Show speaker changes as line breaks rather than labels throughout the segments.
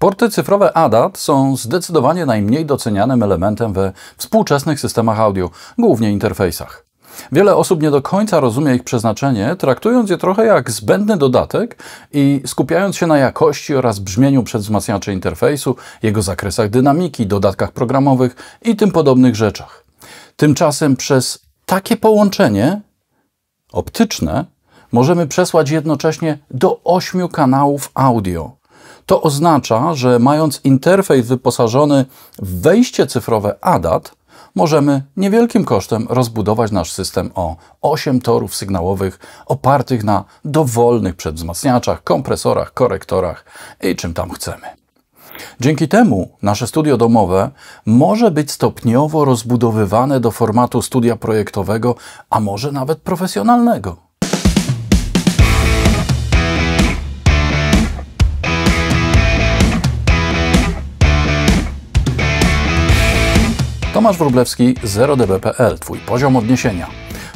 Porty cyfrowe ADAT są zdecydowanie najmniej docenianym elementem we współczesnych systemach audio, głównie interfejsach. Wiele osób nie do końca rozumie ich przeznaczenie, traktując je trochę jak zbędny dodatek i skupiając się na jakości oraz brzmieniu przedwzmacniaczy interfejsu, jego zakresach dynamiki, dodatkach programowych i tym podobnych rzeczach. Tymczasem przez takie połączenie optyczne możemy przesłać jednocześnie do ośmiu kanałów audio. To oznacza, że mając interfejs wyposażony w wejście cyfrowe ADAT, możemy niewielkim kosztem rozbudować nasz system o 8 torów sygnałowych opartych na dowolnych przedwzmacniaczach, kompresorach, korektorach i czym tam chcemy. Dzięki temu nasze studio domowe może być stopniowo rozbudowywane do formatu studia projektowego, a może nawet profesjonalnego. Tomasz Wróblewski, 0db.pl, Twój poziom odniesienia.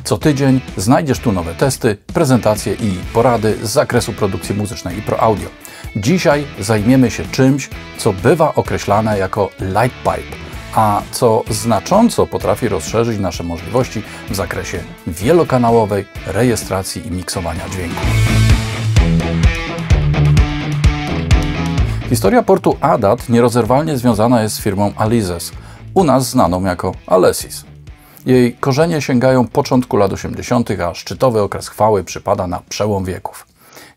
Co tydzień znajdziesz tu nowe testy, prezentacje i porady z zakresu produkcji muzycznej i pro audio. Dzisiaj zajmiemy się czymś, co bywa określane jako light pipe, a co znacząco potrafi rozszerzyć nasze możliwości w zakresie wielokanałowej rejestracji i miksowania dźwięku. Historia portu ADAT nierozerwalnie związana jest z firmą Alizes – u nas znaną jako Alesis. Jej korzenie sięgają początku lat 80., a szczytowy okres chwały przypada na przełom wieków.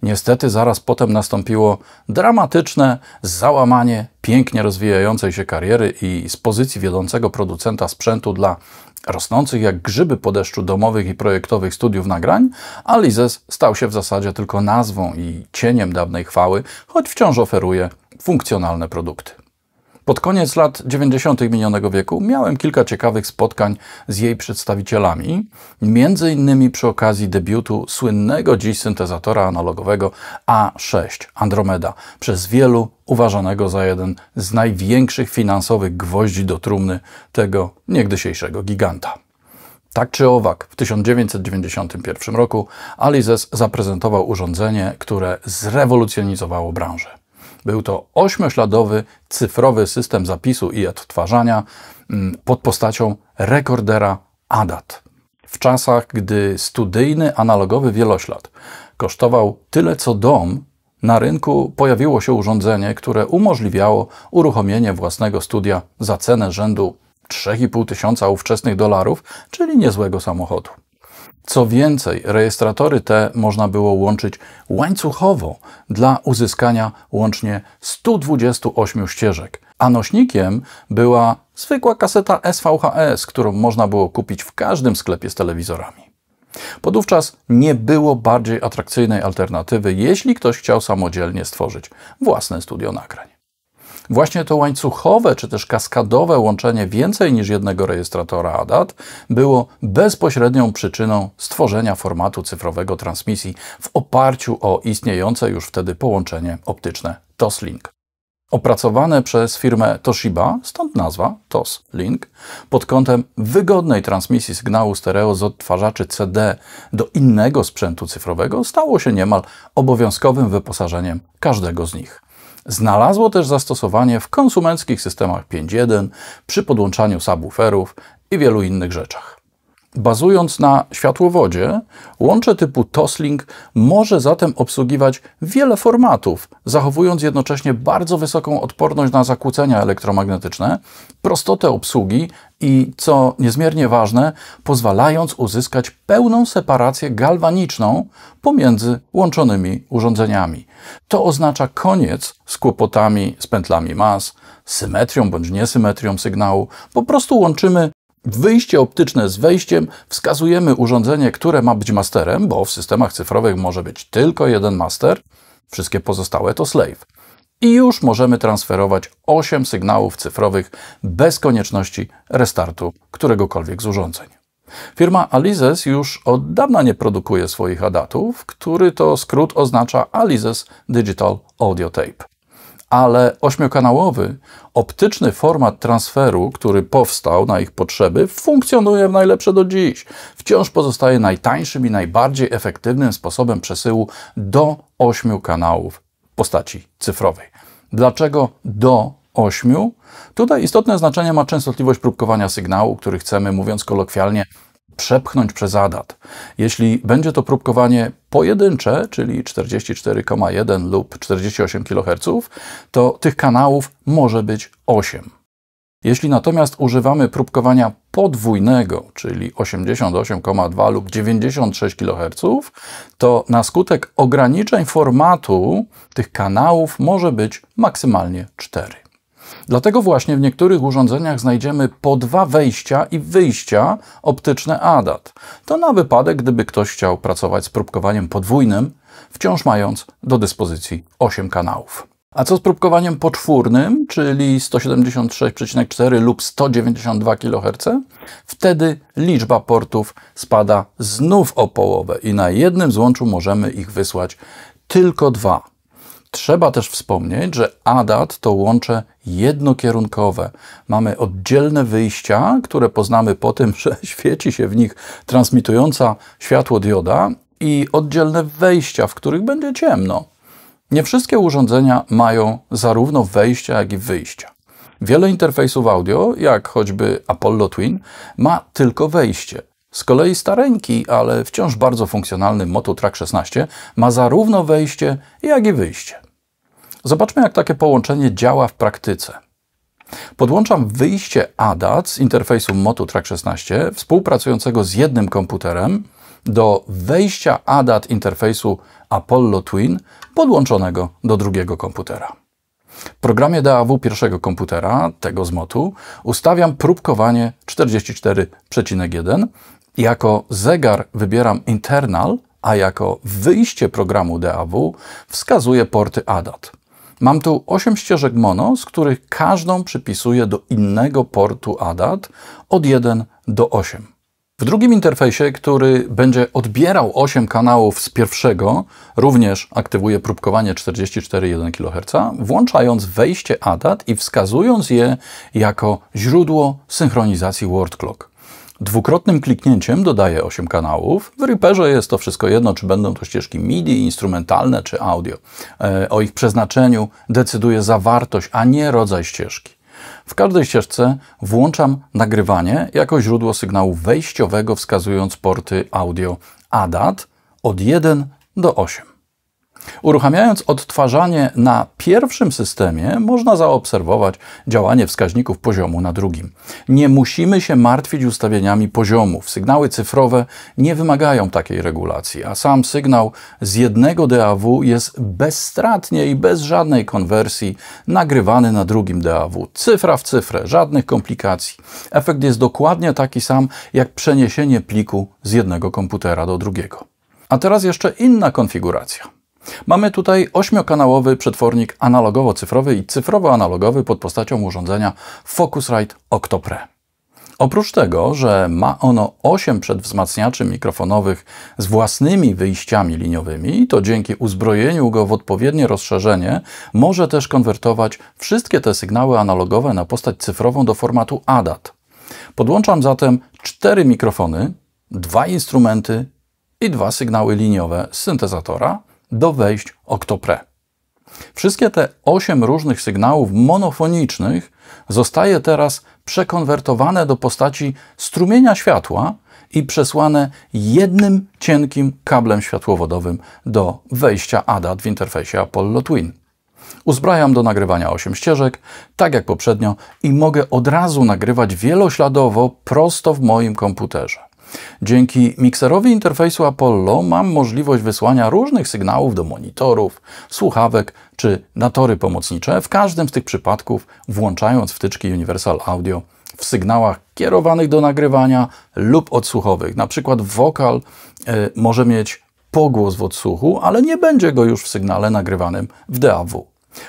Niestety zaraz potem nastąpiło dramatyczne załamanie pięknie rozwijającej się kariery i z pozycji wiodącego producenta sprzętu dla rosnących jak grzyby po deszczu domowych i projektowych studiów nagrań, Alizes stał się w zasadzie tylko nazwą i cieniem dawnej chwały, choć wciąż oferuje funkcjonalne produkty. Pod koniec lat 90. minionego wieku miałem kilka ciekawych spotkań z jej przedstawicielami, między innymi przy okazji debiutu słynnego dziś syntezatora analogowego A6 Andromeda, przez wielu uważanego za jeden z największych finansowych gwoździ do trumny tego niegdysiejszego giganta. Tak czy owak, w 1991 roku Alizes zaprezentował urządzenie, które zrewolucjonizowało branżę. Był to ośmiośladowy cyfrowy system zapisu i odtwarzania mm, pod postacią rekordera ADAT. W czasach, gdy studyjny analogowy wieloślad kosztował tyle co dom, na rynku pojawiło się urządzenie, które umożliwiało uruchomienie własnego studia za cenę rzędu 3,5 tysiąca ówczesnych dolarów, czyli niezłego samochodu. Co więcej, rejestratory te można było łączyć łańcuchowo dla uzyskania łącznie 128 ścieżek, a nośnikiem była zwykła kaseta SVHS, którą można było kupić w każdym sklepie z telewizorami. Podówczas nie było bardziej atrakcyjnej alternatywy, jeśli ktoś chciał samodzielnie stworzyć własne studio nagrań. Właśnie to łańcuchowe czy też kaskadowe łączenie więcej niż jednego rejestratora ADAT było bezpośrednią przyczyną stworzenia formatu cyfrowego transmisji w oparciu o istniejące już wtedy połączenie optyczne TOS-Link. Opracowane przez firmę Toshiba, stąd nazwa TOS Link, pod kątem wygodnej transmisji sygnału stereo z odtwarzaczy CD do innego sprzętu cyfrowego stało się niemal obowiązkowym wyposażeniem każdego z nich. Znalazło też zastosowanie w konsumenckich systemach 5.1 przy podłączaniu subwooferów i wielu innych rzeczach. Bazując na światłowodzie, łącze typu Toslink może zatem obsługiwać wiele formatów, zachowując jednocześnie bardzo wysoką odporność na zakłócenia elektromagnetyczne, prostotę obsługi i, co niezmiernie ważne, pozwalając uzyskać pełną separację galwaniczną pomiędzy łączonymi urządzeniami. To oznacza koniec z kłopotami z pętlami mas, symetrią bądź niesymetrią sygnału. Po prostu łączymy wyjście optyczne z wejściem wskazujemy urządzenie, które ma być masterem, bo w systemach cyfrowych może być tylko jeden master, wszystkie pozostałe to slave. I już możemy transferować 8 sygnałów cyfrowych bez konieczności restartu któregokolwiek z urządzeń. Firma Alizes już od dawna nie produkuje swoich adatów, który to skrót oznacza Alizes Digital Audio Tape ale ośmiokanałowy, optyczny format transferu, który powstał na ich potrzeby, funkcjonuje w najlepsze do dziś. Wciąż pozostaje najtańszym i najbardziej efektywnym sposobem przesyłu do ośmiu kanałów w postaci cyfrowej. Dlaczego do ośmiu? Tutaj istotne znaczenie ma częstotliwość próbkowania sygnału, który chcemy, mówiąc kolokwialnie, przepchnąć przez adat. Jeśli będzie to próbkowanie pojedyncze, czyli 44,1 lub 48 kHz, to tych kanałów może być 8. Jeśli natomiast używamy próbkowania podwójnego, czyli 88,2 lub 96 kHz, to na skutek ograniczeń formatu tych kanałów może być maksymalnie 4. Dlatego właśnie w niektórych urządzeniach znajdziemy po dwa wejścia i wyjścia optyczne ADAT. To na wypadek, gdyby ktoś chciał pracować z próbkowaniem podwójnym, wciąż mając do dyspozycji 8 kanałów. A co z próbkowaniem poczwórnym, czyli 176,4 lub 192 kHz? Wtedy liczba portów spada znów o połowę i na jednym złączu możemy ich wysłać tylko dwa. Trzeba też wspomnieć, że ADAT to łącze jednokierunkowe. Mamy oddzielne wyjścia, które poznamy po tym, że świeci się w nich transmitująca światło dioda i oddzielne wejścia, w których będzie ciemno. Nie wszystkie urządzenia mają zarówno wejścia, jak i wyjścia. Wiele interfejsów audio, jak choćby Apollo Twin, ma tylko wejście. Z kolei stareńki, ale wciąż bardzo funkcjonalny Moto Track 16 ma zarówno wejście, jak i wyjście. Zobaczmy, jak takie połączenie działa w praktyce. Podłączam wyjście ADAT z interfejsu Motu Track 16 współpracującego z jednym komputerem do wejścia ADAT interfejsu Apollo Twin podłączonego do drugiego komputera. W programie DAW pierwszego komputera, tego z Motu, ustawiam próbkowanie 44,1. Jako zegar wybieram internal, a jako wyjście programu DAW wskazuję porty ADAT. Mam tu 8 ścieżek mono, z których każdą przypisuję do innego portu ADAT od 1 do 8. W drugim interfejsie, który będzie odbierał 8 kanałów z pierwszego, również aktywuję próbkowanie 44,1 kHz, włączając wejście ADAT i wskazując je jako źródło synchronizacji word clock. Dwukrotnym kliknięciem dodaję 8 kanałów. W Reaperze jest to wszystko jedno, czy będą to ścieżki MIDI, instrumentalne czy audio. E, o ich przeznaczeniu decyduje zawartość, a nie rodzaj ścieżki. W każdej ścieżce włączam nagrywanie jako źródło sygnału wejściowego, wskazując porty audio ADAT od 1 do 8. Uruchamiając odtwarzanie na pierwszym systemie, można zaobserwować działanie wskaźników poziomu na drugim. Nie musimy się martwić ustawieniami poziomów. Sygnały cyfrowe nie wymagają takiej regulacji, a sam sygnał z jednego DAW jest bezstratnie i bez żadnej konwersji nagrywany na drugim DAW. Cyfra w cyfrę, żadnych komplikacji. Efekt jest dokładnie taki sam jak przeniesienie pliku z jednego komputera do drugiego. A teraz jeszcze inna konfiguracja. Mamy tutaj ośmiokanałowy przetwornik analogowo-cyfrowy i cyfrowo-analogowy pod postacią urządzenia Focusrite Octopre. Oprócz tego, że ma ono 8 przedwzmacniaczy mikrofonowych z własnymi wyjściami liniowymi, to dzięki uzbrojeniu go w odpowiednie rozszerzenie może też konwertować wszystkie te sygnały analogowe na postać cyfrową do formatu ADAT. Podłączam zatem 4 mikrofony, dwa instrumenty i dwa sygnały liniowe z syntezatora do wejść Octopre. Wszystkie te osiem różnych sygnałów monofonicznych zostaje teraz przekonwertowane do postaci strumienia światła i przesłane jednym cienkim kablem światłowodowym do wejścia ADAT w interfejsie Apollo Twin. Uzbrajam do nagrywania 8 ścieżek, tak jak poprzednio, i mogę od razu nagrywać wielośladowo prosto w moim komputerze. Dzięki mikserowi interfejsu Apollo mam możliwość wysłania różnych sygnałów do monitorów, słuchawek czy na tory pomocnicze, w każdym z tych przypadków włączając wtyczki Universal Audio w sygnałach kierowanych do nagrywania lub odsłuchowych. Na przykład wokal y, może mieć pogłos w odsłuchu, ale nie będzie go już w sygnale nagrywanym w DAW.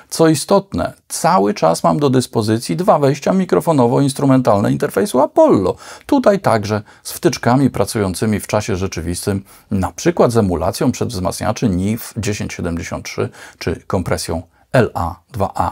Co istotne, cały czas mam do dyspozycji dwa wejścia mikrofonowo-instrumentalne interfejsu Apollo. Tutaj także z wtyczkami pracującymi w czasie rzeczywistym, na przykład z emulacją przedwzmacniaczy NIF 1073 czy kompresją LA2A.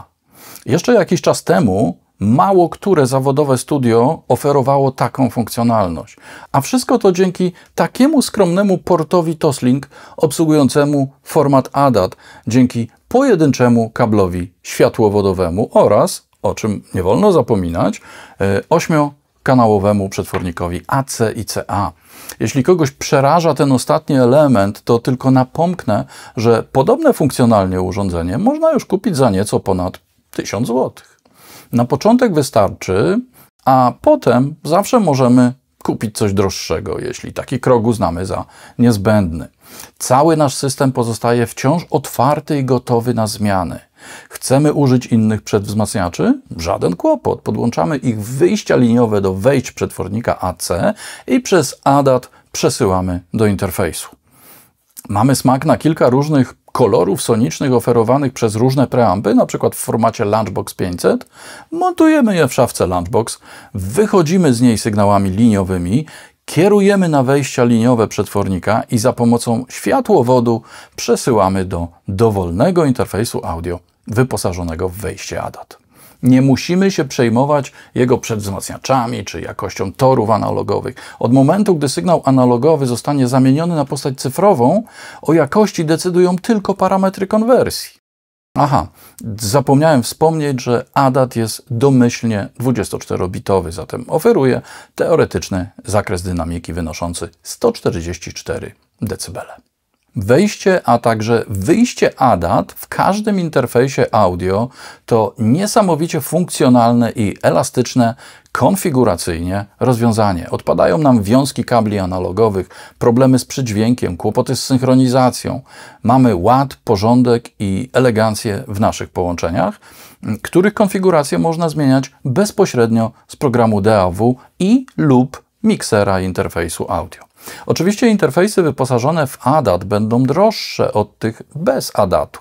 Jeszcze jakiś czas temu mało które zawodowe studio oferowało taką funkcjonalność. A wszystko to dzięki takiemu skromnemu portowi Toslink obsługującemu format ADAT, dzięki pojedynczemu kablowi światłowodowemu oraz, o czym nie wolno zapominać, e, ośmiokanałowemu przetwornikowi AC i CA. Jeśli kogoś przeraża ten ostatni element, to tylko napomknę, że podobne funkcjonalnie urządzenie można już kupić za nieco ponad 1000 zł. Na początek wystarczy, a potem zawsze możemy kupić coś droższego, jeśli taki krok uznamy za niezbędny. Cały nasz system pozostaje wciąż otwarty i gotowy na zmiany. Chcemy użyć innych przedwzmacniaczy? Żaden kłopot. Podłączamy ich wyjścia liniowe do wejść przetwornika AC i przez ADAT przesyłamy do interfejsu. Mamy smak na kilka różnych kolorów sonicznych oferowanych przez różne preampy, np. w formacie Lunchbox 500, montujemy je w szafce Lunchbox, wychodzimy z niej sygnałami liniowymi, kierujemy na wejścia liniowe przetwornika i za pomocą światłowodu przesyłamy do dowolnego interfejsu audio wyposażonego w wejście ADAT. Nie musimy się przejmować jego przedwzmacniaczami czy jakością torów analogowych. Od momentu, gdy sygnał analogowy zostanie zamieniony na postać cyfrową, o jakości decydują tylko parametry konwersji. Aha, zapomniałem wspomnieć, że ADAT jest domyślnie 24-bitowy, zatem oferuje teoretyczny zakres dynamiki wynoszący 144 dB. Wejście, a także wyjście ADAT w każdym interfejsie audio to niesamowicie funkcjonalne i elastyczne konfiguracyjnie rozwiązanie. Odpadają nam wiązki kabli analogowych, problemy z przydźwiękiem, kłopoty z synchronizacją. Mamy ład, porządek i elegancję w naszych połączeniach, mm, których konfigurację można zmieniać bezpośrednio z programu DAW i lub miksera interfejsu audio. Oczywiście interfejsy wyposażone w ADAT będą droższe od tych bez ADAT-u,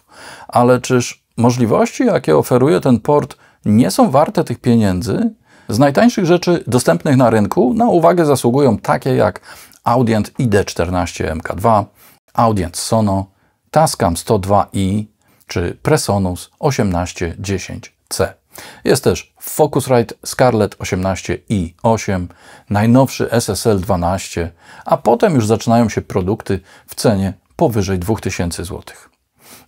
ale czyż możliwości, jakie oferuje ten port, nie są warte tych pieniędzy? Z najtańszych rzeczy dostępnych na rynku na uwagę zasługują takie jak Audient ID14 MK2, Audient Sono, Tascam 102i czy Presonus 1810C. Jest też Focusrite Scarlett 18 i 8, najnowszy SSL 12, a potem już zaczynają się produkty w cenie powyżej 2000 zł.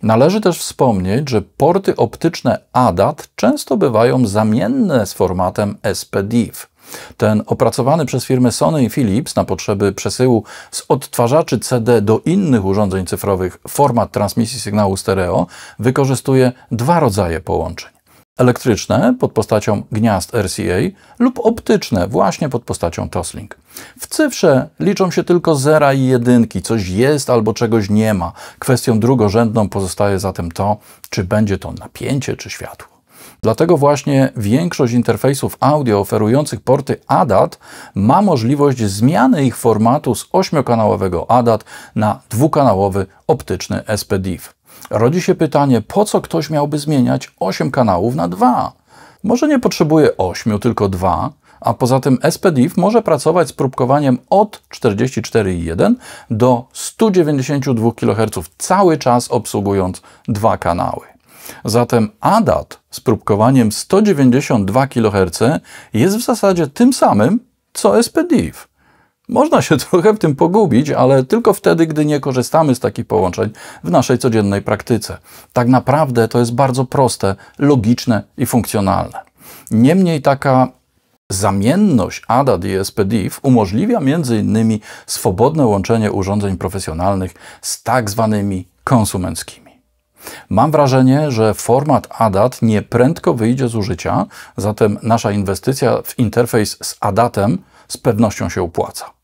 Należy też wspomnieć, że porty optyczne ADAT często bywają zamienne z formatem SPDIF. Ten opracowany przez firmy Sony i Philips na potrzeby przesyłu z odtwarzaczy CD do innych urządzeń cyfrowych format transmisji sygnału stereo wykorzystuje dwa rodzaje połączeń elektryczne pod postacią gniazd RCA lub optyczne właśnie pod postacią Toslink. W cyfrze liczą się tylko zera i jedynki, coś jest albo czegoś nie ma. Kwestią drugorzędną pozostaje zatem to, czy będzie to napięcie czy światło. Dlatego właśnie większość interfejsów audio oferujących porty ADAT ma możliwość zmiany ich formatu z ośmiokanałowego ADAT na dwukanałowy optyczny SPDIF rodzi się pytanie, po co ktoś miałby zmieniać 8 kanałów na 2? Może nie potrzebuje 8, tylko 2, a poza tym SPDIF może pracować z próbkowaniem od 44,1 do 192 kHz cały czas obsługując dwa kanały. Zatem ADAT z próbkowaniem 192 kHz jest w zasadzie tym samym co SPDIF. Można się trochę w tym pogubić, ale tylko wtedy, gdy nie korzystamy z takich połączeń w naszej codziennej praktyce. Tak naprawdę to jest bardzo proste, logiczne i funkcjonalne. Niemniej taka Zamienność ADAD i SPDIF umożliwia m.in. swobodne łączenie urządzeń profesjonalnych z tak zwanymi konsumenckimi. Mam wrażenie, że format ADAT nie prędko wyjdzie z użycia, zatem nasza inwestycja w interfejs z ADATem z pewnością się opłaca.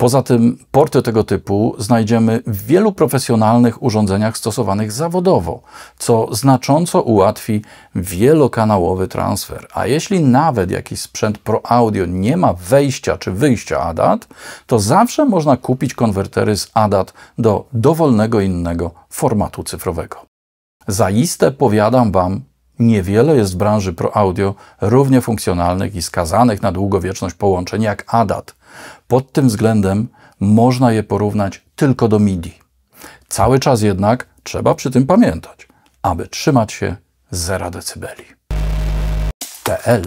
Poza tym porty tego typu znajdziemy w wielu profesjonalnych urządzeniach stosowanych zawodowo, co znacząco ułatwi wielokanałowy transfer. A jeśli nawet jakiś sprzęt Pro Audio nie ma wejścia czy wyjścia ADAT, to zawsze można kupić konwertery z ADAT do dowolnego innego formatu cyfrowego. Zaiste powiadam Wam, Niewiele jest w branży pro audio równie funkcjonalnych i skazanych na długowieczność połączeń jak ADAT. Pod tym względem można je porównać tylko do MIDI. Cały czas jednak trzeba przy tym pamiętać, aby trzymać się 0 dB. PL